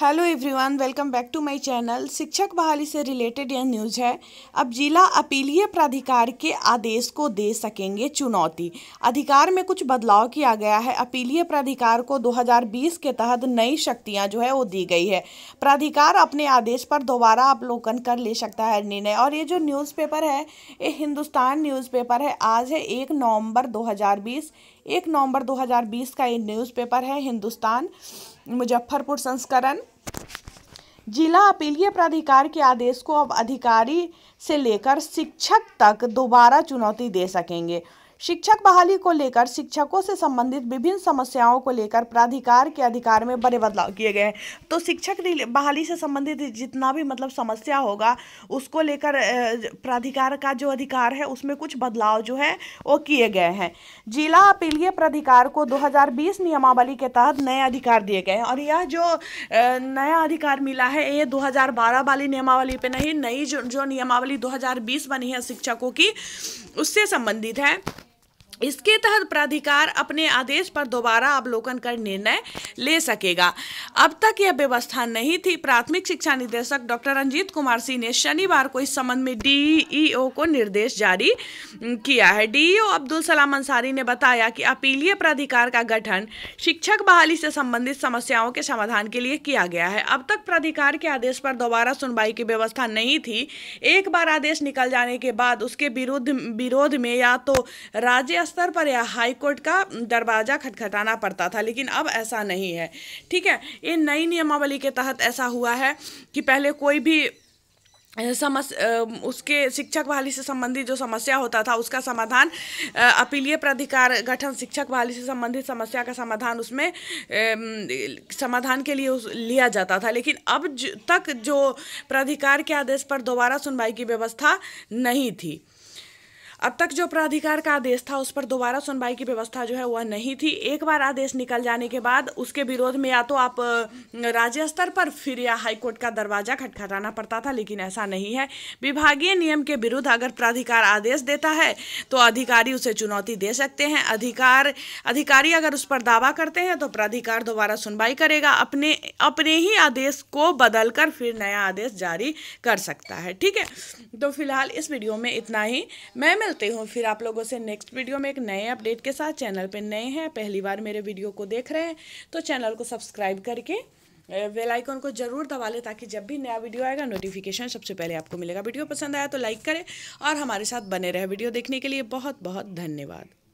hello everyone welcome back to my channel शिक्षक बहाली से रिलेटेड यह न्यूज़ है अब जिला अपीलीय प्राधिकार के आदेश को दे सकेंगे चुनौती अधिकार में कुछ बदलाव किया गया है अपीलीय प्राधिकार को 2020 के तहत नई शक्तियां जो है वो दी गई है प्राधिकार अपने आदेश पर दोबारा अवलोकन कर ले सकता है निर्णय और ये जो न्यूज़पेपर है ये हिंदुस्तान न्यूज़पेपर है आज है एक नवम्बर दो एक नवम्बर दो का ये न्यूज़ है हिंदुस्तान मुजफ्फरपुर संस्करण जिला अपीलीय प्राधिकार के आदेश को अब अधिकारी से लेकर शिक्षक तक दोबारा चुनौती दे सकेंगे शिक्षक बहाली को लेकर शिक्षकों से संबंधित विभिन्न समस्याओं को लेकर प्राधिकार के अधिकार में बड़े बदलाव किए गए हैं तो शिक्षक बहाली से संबंधित जितना भी मतलब समस्या होगा उसको लेकर प्राधिकार का जो अधिकार है उसमें कुछ बदलाव जो है वो किए गए हैं जिला अपीलीय प्राधिकार को 2020 नियमावली के तहत नए अधिकार दिए गए हैं और यह जो नया अधिकार मिला है ये 2012 वाली नियमावली पे नहीं नई जो, जो नियमावली 2020 बनी है शिक्षकों की उससे संबंधित है इसके तहत प्राधिकार अपने आदेश पर दोबारा अवलोकन कर निर्णय ले सकेगा अब तक यह व्यवस्था नहीं थी प्राथमिक शिक्षा निदेशक डॉक्टर रंजीत कुमार सिंह ने शनिवार को इस संबंध में डीईओ को निर्देश जारी किया है डीईओ अब्दुल सलाम अंसारी ने बताया कि अपीलीय प्राधिकार का गठन शिक्षक बहाली से संबंधित समस्याओं के समाधान के लिए किया गया है अब तक प्राधिकार के आदेश पर दोबारा सुनवाई की व्यवस्था नहीं थी एक बार आदेश निकल जाने के बाद उसके विरुद्ध विरोध में या तो राज्य स्तर पर हाई हाईकोर्ट का दरवाज़ा खटखटाना पड़ता था लेकिन अब ऐसा नहीं है ठीक है ये नई नियमावली के तहत ऐसा हुआ है कि पहले कोई भी समस उसके शिक्षक बहाली से संबंधित जो समस्या होता था उसका समाधान अपीलीय प्राधिकार गठन शिक्षक बहाली से संबंधित समस्या का समाधान उसमें समाधान के लिए उस, लिया जाता था लेकिन अब तक जो प्राधिकार के आदेश पर दोबारा सुनवाई की व्यवस्था नहीं थी अब तक जो प्राधिकार का आदेश था उस पर दोबारा सुनवाई की व्यवस्था जो है वह नहीं थी एक बार आदेश निकल जाने के बाद उसके विरोध में या तो आप राज्य स्तर पर फिर या हाईकोर्ट का दरवाजा खटखटाना पड़ता था लेकिन ऐसा नहीं है विभागीय नियम के विरुद्ध अगर प्राधिकार आदेश देता है तो अधिकारी उसे चुनौती दे सकते हैं अधिकार अधिकारी अगर उस पर दावा करते हैं तो प्राधिकार दोबारा सुनवाई करेगा अपने अपने ही आदेश को कर फिर नया आदेश जारी कर सकता है ठीक है तो फिलहाल इस वीडियो में इतना ही मैं मिलती हूँ फिर आप लोगों से नेक्स्ट वीडियो में एक नए अपडेट के साथ चैनल पर नए हैं पहली बार मेरे वीडियो को देख रहे हैं तो चैनल को सब्सक्राइब करके वेल आइकन को जरूर दबा लें ताकि जब भी नया वीडियो आएगा नोटिफिकेशन सबसे पहले आपको मिलेगा वीडियो पसंद आया तो लाइक करें और हमारे साथ बने रहे वीडियो देखने के लिए बहुत बहुत धन्यवाद